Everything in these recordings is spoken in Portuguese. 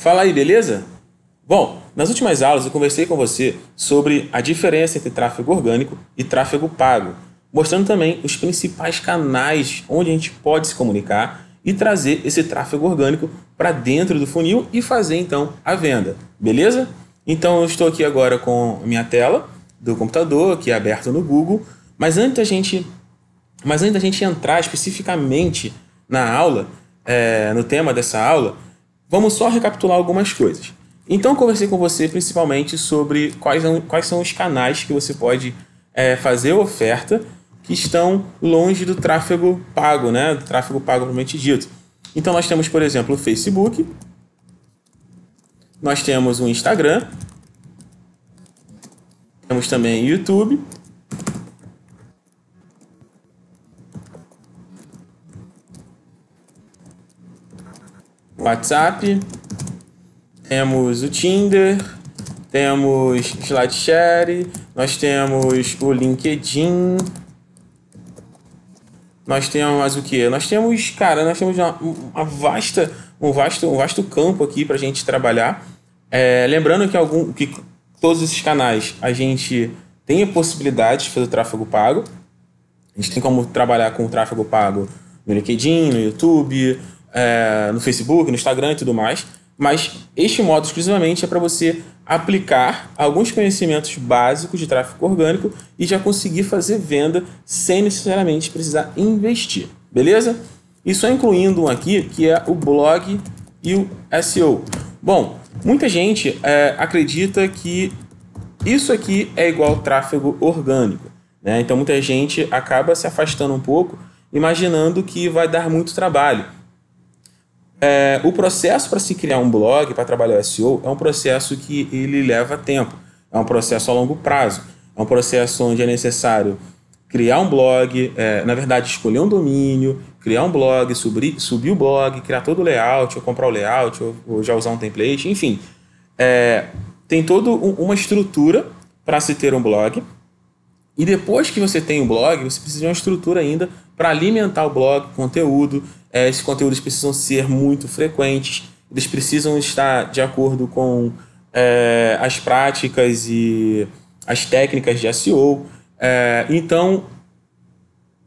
Fala aí, beleza? Bom, nas últimas aulas eu conversei com você sobre a diferença entre tráfego orgânico e tráfego pago, mostrando também os principais canais onde a gente pode se comunicar e trazer esse tráfego orgânico para dentro do funil e fazer então a venda, beleza? Então eu estou aqui agora com minha tela do computador, que é aberta no Google, mas antes da gente, mas antes da gente entrar especificamente na aula, é, no tema dessa aula, Vamos só recapitular algumas coisas. Então, conversei com você principalmente sobre quais, quais são os canais que você pode é, fazer oferta que estão longe do tráfego pago, né? Do tráfego pago propriamente dito. Então, nós temos, por exemplo, o Facebook, nós temos o Instagram, temos também o YouTube WhatsApp, temos o Tinder, temos Slideshare, nós temos o LinkedIn, nós temos mais o que? Nós temos, cara, nós temos uma, uma, vasta, um vasto, um vasto campo aqui para a gente trabalhar. É, lembrando que algum, que todos esses canais a gente tem a possibilidade de fazer o tráfego pago. A gente tem como trabalhar com o tráfego pago no LinkedIn, no YouTube, é, no Facebook, no Instagram e tudo mais. Mas este modo exclusivamente é para você aplicar alguns conhecimentos básicos de tráfego orgânico e já conseguir fazer venda sem necessariamente precisar investir, beleza? E só incluindo um aqui que é o blog e o SEO. Bom, muita gente é, acredita que isso aqui é igual tráfego orgânico. Né? Então muita gente acaba se afastando um pouco, imaginando que vai dar muito trabalho. É, o processo para se criar um blog para trabalhar o SEO é um processo que ele leva tempo, é um processo a longo prazo, é um processo onde é necessário criar um blog, é, na verdade escolher um domínio, criar um blog, subir, subir o blog, criar todo o layout, ou comprar o layout, ou, ou já usar um template, enfim. É, tem toda um, uma estrutura para se ter um blog. E depois que você tem um blog, você precisa de uma estrutura ainda para alimentar o blog, conteúdo, é, esses conteúdos precisam ser muito frequentes, eles precisam estar de acordo com é, as práticas e as técnicas de SEO. É, então,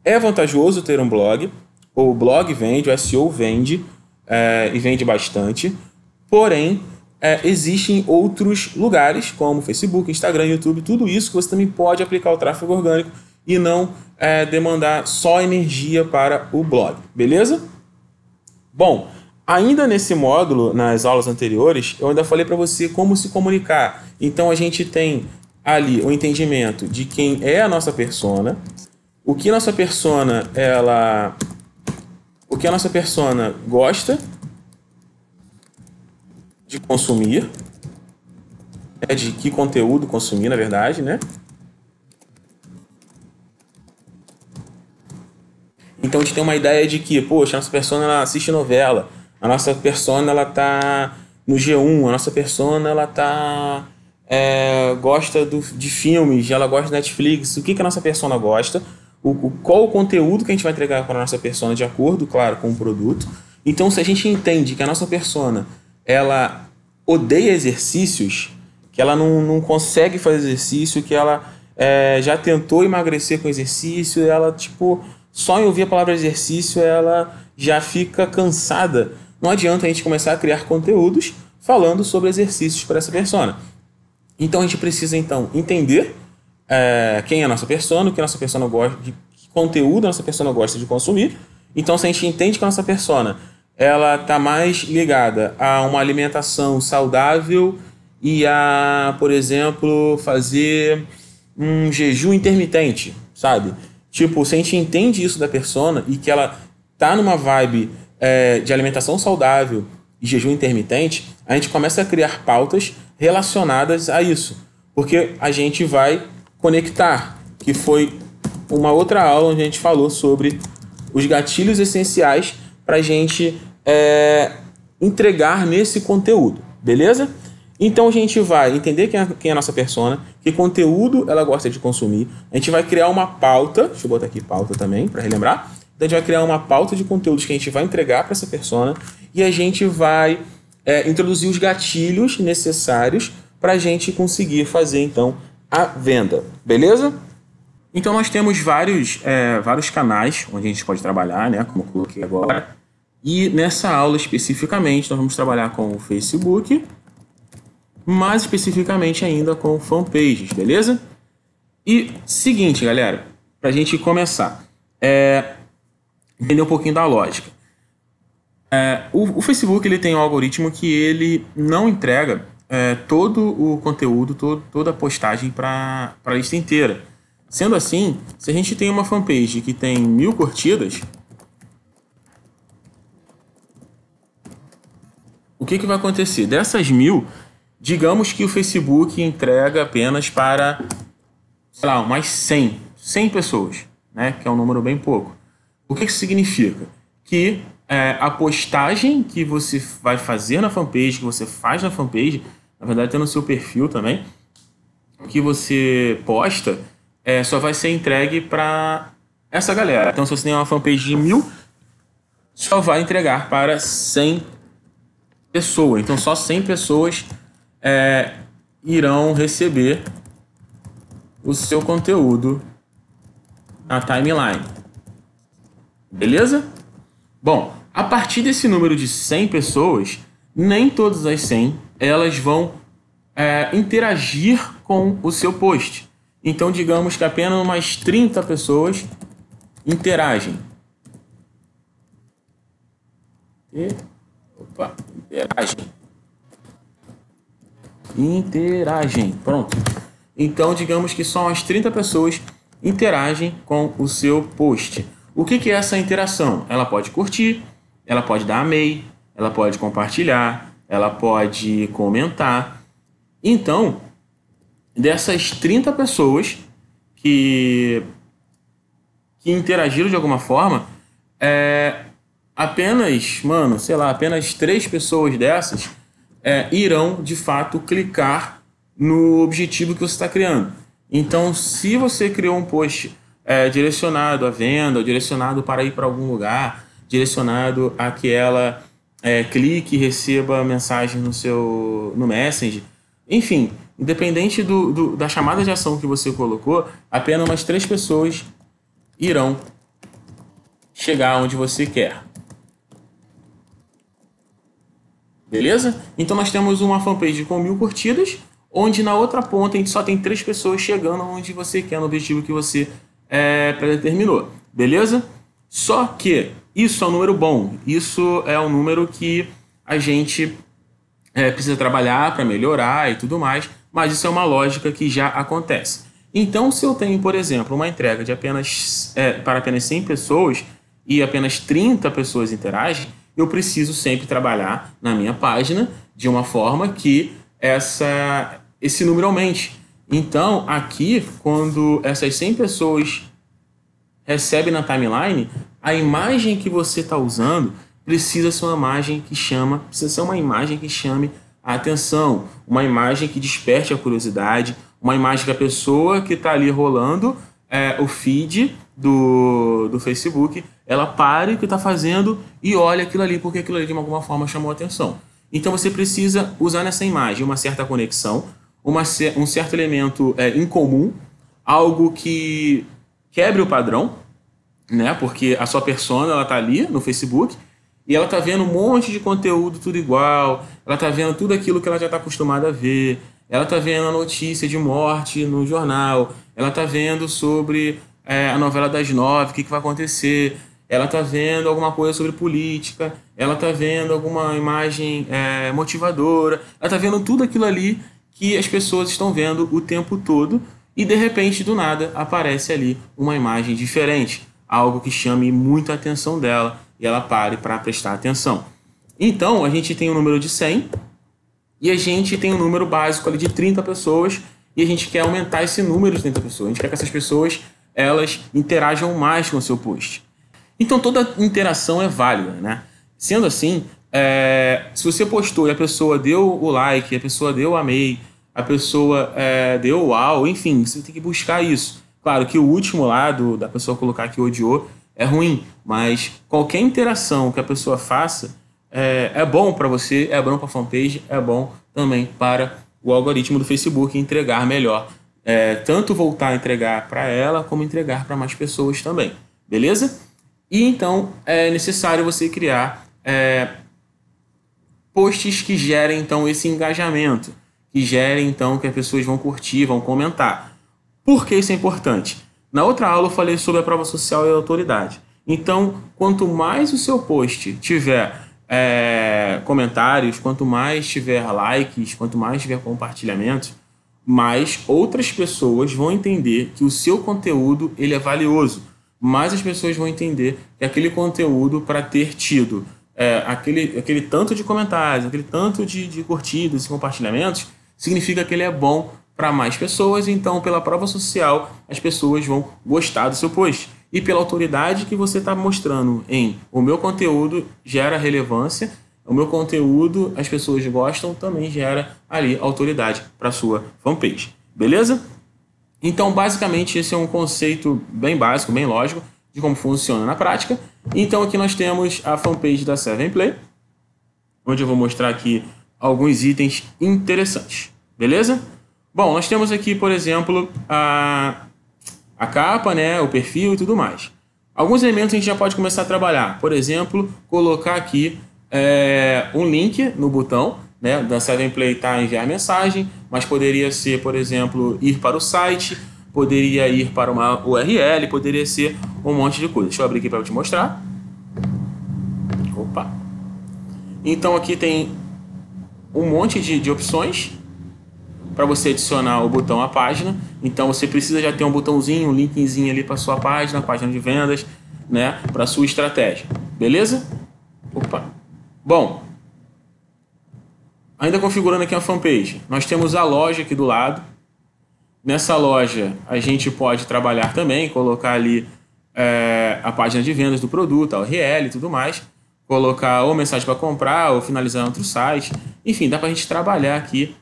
é vantajoso ter um blog. O blog vende, o SEO vende é, e vende bastante. Porém, é, existem outros lugares, como Facebook, Instagram, YouTube, tudo isso que você também pode aplicar o tráfego orgânico e não é, demandar só energia para o blog, beleza? Bom, ainda nesse módulo, nas aulas anteriores, eu ainda falei para você como se comunicar. Então a gente tem ali o entendimento de quem é a nossa persona, o que a nossa persona ela o que a nossa persona gosta de consumir, é de que conteúdo consumir, na verdade, né? Então a gente tem uma ideia de que, poxa, a nossa persona ela assiste novela, a nossa persona ela tá no G1, a nossa persona ela tá é, gosta do, de filmes, ela gosta de Netflix, o que, que a nossa persona gosta, o, o qual o conteúdo que a gente vai entregar para a nossa persona de acordo, claro, com o produto. Então se a gente entende que a nossa persona ela odeia exercícios, que ela não, não consegue fazer exercício, que ela é, já tentou emagrecer com exercício, ela tipo só em ouvir a palavra exercício ela já fica cansada. Não adianta a gente começar a criar conteúdos falando sobre exercícios para essa persona. Então a gente precisa então entender é, quem é a nossa persona, o que a nossa persona gosta, de que conteúdo a nossa persona gosta de consumir. Então se a gente entende que a nossa persona ela está mais ligada a uma alimentação saudável e a, por exemplo, fazer um jejum intermitente, sabe? Tipo, se a gente entende isso da persona e que ela tá numa vibe é, de alimentação saudável e jejum intermitente, a gente começa a criar pautas relacionadas a isso. Porque a gente vai conectar, que foi uma outra aula onde a gente falou sobre os gatilhos essenciais para a gente é, entregar nesse conteúdo, beleza? Então a gente vai entender quem é, quem é a nossa persona, que conteúdo ela gosta de consumir. A gente vai criar uma pauta, deixa eu botar aqui pauta também para relembrar. Então a gente vai criar uma pauta de conteúdos que a gente vai entregar para essa persona e a gente vai é, introduzir os gatilhos necessários para a gente conseguir fazer então a venda, beleza? Então nós temos vários, é, vários canais onde a gente pode trabalhar, né? Como eu coloquei agora. E nessa aula especificamente nós vamos trabalhar com o Facebook, mais especificamente ainda com fanpages, beleza? E seguinte, galera, para a gente começar, é, entender um pouquinho da lógica. É, o, o, Facebook ele tem um algoritmo que ele não entrega é, todo o conteúdo, todo, toda a postagem para a lista inteira. Sendo assim, se a gente tem uma fanpage que tem mil curtidas, o que, que vai acontecer? Dessas mil, Digamos que o Facebook entrega apenas para, sei lá, umas 100, 100 pessoas, né? que é um número bem pouco. O que isso significa? Que é, a postagem que você vai fazer na fanpage, que você faz na fanpage, na verdade até no seu perfil também, que você posta é, só vai ser entregue para essa galera. Então, se você tem uma fanpage de mil, só vai entregar para 100 pessoas. Então, só 100 pessoas é, irão receber o seu conteúdo na timeline. Beleza? Bom, a partir desse número de 100 pessoas, nem todas as 100 elas vão é, interagir com o seu post. Então, digamos que apenas umas 30 pessoas interagem. E, opa, interagem interagem. Pronto. Então, digamos que só as 30 pessoas interagem com o seu post. O que, que é essa interação? Ela pode curtir, ela pode dar amei, ela pode compartilhar, ela pode comentar. Então, dessas 30 pessoas que, que interagiram de alguma forma, é, apenas, mano, sei lá, apenas três pessoas dessas é, irão de fato clicar no objetivo que você está criando. Então, se você criou um post é, direcionado à venda, direcionado para ir para algum lugar, direcionado a que ela é, clique e receba mensagem no seu no Messenger, enfim, independente do, do, da chamada de ação que você colocou, apenas umas três pessoas irão chegar onde você quer. Beleza? Então nós temos uma fanpage com mil curtidas, onde na outra ponta a gente só tem três pessoas chegando onde você quer, no objetivo que você é, predeterminou. Beleza? Só que isso é um número bom, isso é um número que a gente é, precisa trabalhar para melhorar e tudo mais, mas isso é uma lógica que já acontece. Então, se eu tenho, por exemplo, uma entrega de apenas é, para apenas 100 pessoas e apenas 30 pessoas interagem, eu preciso sempre trabalhar na minha página de uma forma que essa, esse número aumente. Então, aqui, quando essas 100 pessoas recebem na timeline, a imagem que você está usando precisa ser uma imagem que chama, precisa ser uma imagem que chame a atenção, uma imagem que desperte a curiosidade, uma imagem que a pessoa que está ali rolando é, o feed do, do Facebook, ela pare o que está fazendo e olha aquilo ali, porque aquilo ali de alguma forma chamou a atenção. Então você precisa usar nessa imagem uma certa conexão, uma, um certo elemento é, incomum, algo que quebre o padrão, né? Porque a sua persona ela tá ali no Facebook e ela está vendo um monte de conteúdo tudo igual, ela está vendo tudo aquilo que ela já está acostumada a ver, ela está vendo a notícia de morte no jornal, ela está vendo sobre é, a novela das nove, o que, que vai acontecer. Ela está vendo alguma coisa sobre política, ela está vendo alguma imagem é, motivadora, ela está vendo tudo aquilo ali que as pessoas estão vendo o tempo todo e de repente, do nada, aparece ali uma imagem diferente, algo que chame a atenção dela e ela pare para prestar atenção. Então, a gente tem o um número de 100 e a gente tem um número básico ali de 30 pessoas e a gente quer aumentar esse número de 30 pessoas. A gente quer que essas pessoas elas interajam mais com o seu post. Então toda interação é válida, né? Sendo assim, é, se você postou e a pessoa deu o like, a pessoa deu o amei, a pessoa é, deu o uau, enfim, você tem que buscar isso. Claro que o último lado da pessoa colocar que odiou é ruim, mas qualquer interação que a pessoa faça é, é bom para você, é bom para a fanpage, é bom também para o algoritmo do Facebook entregar melhor é, tanto voltar a entregar para ela como entregar para mais pessoas também, beleza? E então é necessário você criar é, posts que gerem então esse engajamento, que gerem então que as pessoas vão curtir, vão comentar. Por que isso é importante? Na outra aula eu falei sobre a prova social e a autoridade. Então, quanto mais o seu post tiver é, comentários, quanto mais tiver likes, quanto mais tiver compartilhamentos, mas outras pessoas vão entender que o seu conteúdo ele é valioso. Mais as pessoas vão entender que aquele conteúdo, para ter tido é, aquele, aquele tanto de comentários, aquele tanto de, de curtidas e compartilhamentos, significa que ele é bom para mais pessoas. Então, pela prova social, as pessoas vão gostar do seu post. E pela autoridade que você está mostrando em o meu conteúdo gera relevância o meu conteúdo, as pessoas gostam, também gera ali autoridade para sua fanpage. Beleza? Então, basicamente, esse é um conceito bem básico, bem lógico, de como funciona na prática. Então, aqui nós temos a fanpage da 7play, onde eu vou mostrar aqui alguns itens interessantes. Beleza? Bom, nós temos aqui, por exemplo, a, a capa, né, o perfil e tudo mais. Alguns elementos a gente já pode começar a trabalhar. Por exemplo, colocar aqui é, um link no botão, né? Da Sell Play tá enviar mensagem, mas poderia ser, por exemplo, ir para o site, poderia ir para uma URL, poderia ser um monte de coisa. Deixa eu abrir aqui para te mostrar. Opa! Então aqui tem um monte de, de opções para você adicionar o botão à página. Então você precisa já ter um botãozinho, um linkzinho ali para sua página, página de vendas, né, para sua estratégia. Beleza? Opa. Bom, ainda configurando aqui a fanpage, nós temos a loja aqui do lado. Nessa loja a gente pode trabalhar também, colocar ali é, a página de vendas do produto, a URL e tudo mais. Colocar ou mensagem para comprar ou finalizar outro site. Enfim, dá para a gente trabalhar aqui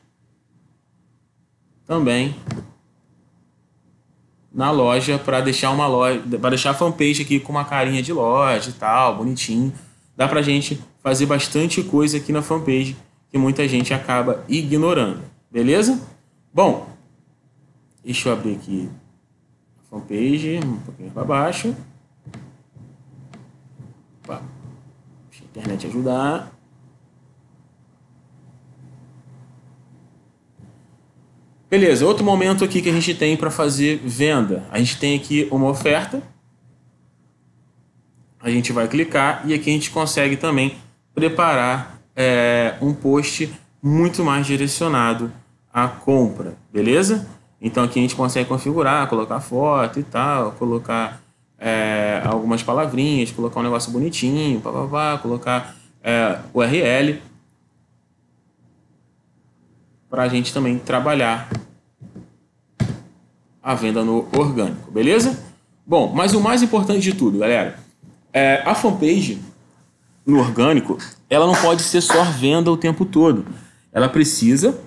também na loja para deixar uma loja, para deixar a fanpage aqui com uma carinha de loja e tal, bonitinho dá para a gente fazer bastante coisa aqui na fanpage que muita gente acaba ignorando, beleza? Bom, deixa eu abrir aqui a fanpage, um pouquinho para baixo. Opa, deixa a internet ajudar. Beleza, outro momento aqui que a gente tem para fazer venda. A gente tem aqui uma oferta, a gente vai clicar e aqui a gente consegue também preparar é, um post muito mais direcionado à compra, beleza? Então aqui a gente consegue configurar, colocar foto e tal, colocar é, algumas palavrinhas, colocar um negócio bonitinho, papapá, colocar é, URL para a gente também trabalhar a venda no orgânico, beleza? Bom, mas o mais importante de tudo, galera, é, a fanpage, no orgânico, ela não pode ser só venda o tempo todo. Ela precisa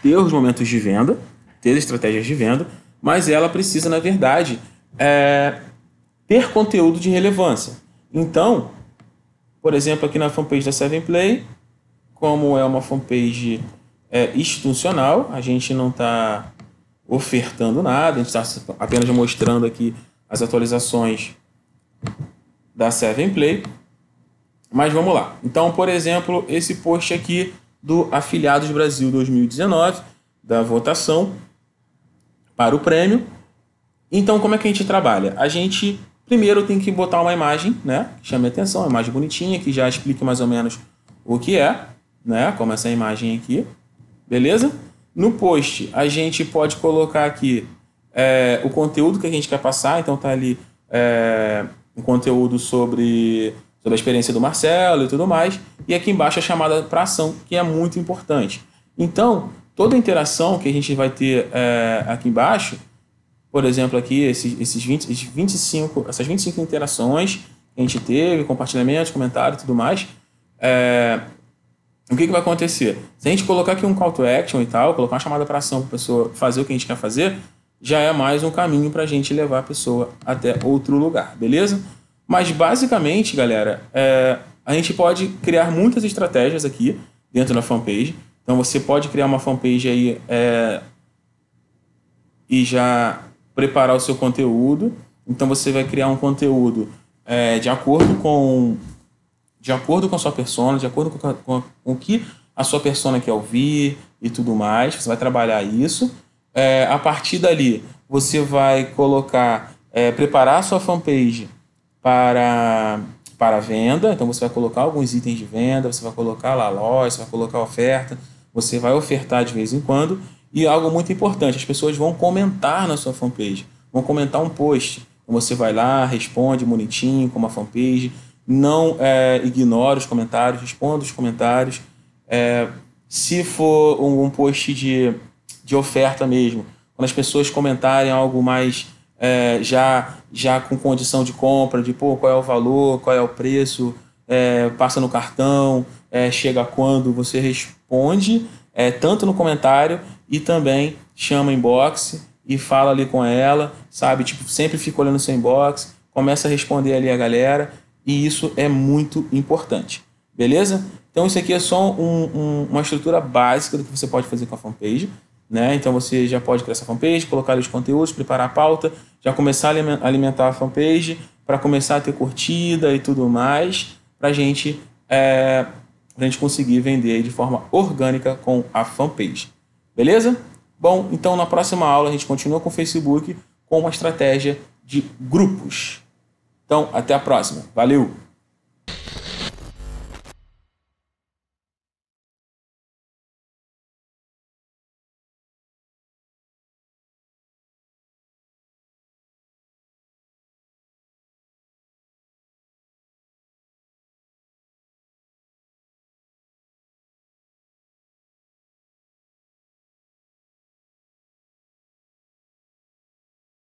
ter os momentos de venda, ter estratégias de venda, mas ela precisa, na verdade, é, ter conteúdo de relevância. Então, por exemplo, aqui na fanpage da Seven Play, como é uma fanpage é, institucional, a gente não está ofertando nada, a gente está apenas mostrando aqui as atualizações da 7 Play. Mas vamos lá. Então, por exemplo, esse post aqui do Afiliados Brasil 2019, da votação para o prêmio. Então, como é que a gente trabalha? A gente primeiro tem que botar uma imagem, né? Que chame atenção, uma imagem bonitinha, que já explique mais ou menos o que é, né? Como essa imagem aqui. Beleza? No post, a gente pode colocar aqui é, o conteúdo que a gente quer passar, então tá ali. É, um conteúdo sobre, sobre a experiência do Marcelo e tudo mais. E aqui embaixo a é chamada para ação, que é muito importante. Então, toda a interação que a gente vai ter é, aqui embaixo, por exemplo, aqui, esses, esses, 20, esses 25, essas 25 interações que a gente teve, compartilhamento comentário e tudo mais, é, o que, que vai acontecer? Se a gente colocar aqui um call to action e tal, colocar uma chamada para ação para a pessoa fazer o que a gente quer fazer, já é mais um caminho para a gente levar a pessoa até outro lugar, beleza? Mas basicamente, galera, é, a gente pode criar muitas estratégias aqui dentro da fanpage. Então você pode criar uma fanpage aí é, e já preparar o seu conteúdo. Então você vai criar um conteúdo é, de acordo com de acordo com a sua persona, de acordo com, com, com o que a sua persona quer ouvir e tudo mais. Você vai trabalhar isso é, a partir dali, você vai colocar, é, preparar a sua fanpage para, para venda. Então, você vai colocar alguns itens de venda, você vai colocar lá loja, você vai colocar oferta, você vai ofertar de vez em quando. E algo muito importante, as pessoas vão comentar na sua fanpage, vão comentar um post. Então, você vai lá, responde bonitinho, como a fanpage, não é, ignora os comentários, responda os comentários. É, se for um, um post de de oferta mesmo. Quando as pessoas comentarem algo mais é, já, já com condição de compra, de pô, qual é o valor, qual é o preço, é, passa no cartão, é, chega quando, você responde é, tanto no comentário e também chama inbox e fala ali com ela, sabe? Tipo, sempre fica olhando seu inbox, começa a responder ali a galera e isso é muito importante, beleza? Então isso aqui é só um, um, uma estrutura básica do que você pode fazer com a fanpage. Né? Então você já pode criar essa fanpage, colocar os conteúdos, preparar a pauta, já começar a alimentar a fanpage para começar a ter curtida e tudo mais, para gente, é, a gente conseguir vender de forma orgânica com a fanpage. Beleza? Bom, então na próxima aula a gente continua com o Facebook com uma estratégia de grupos. Então, até a próxima. Valeu!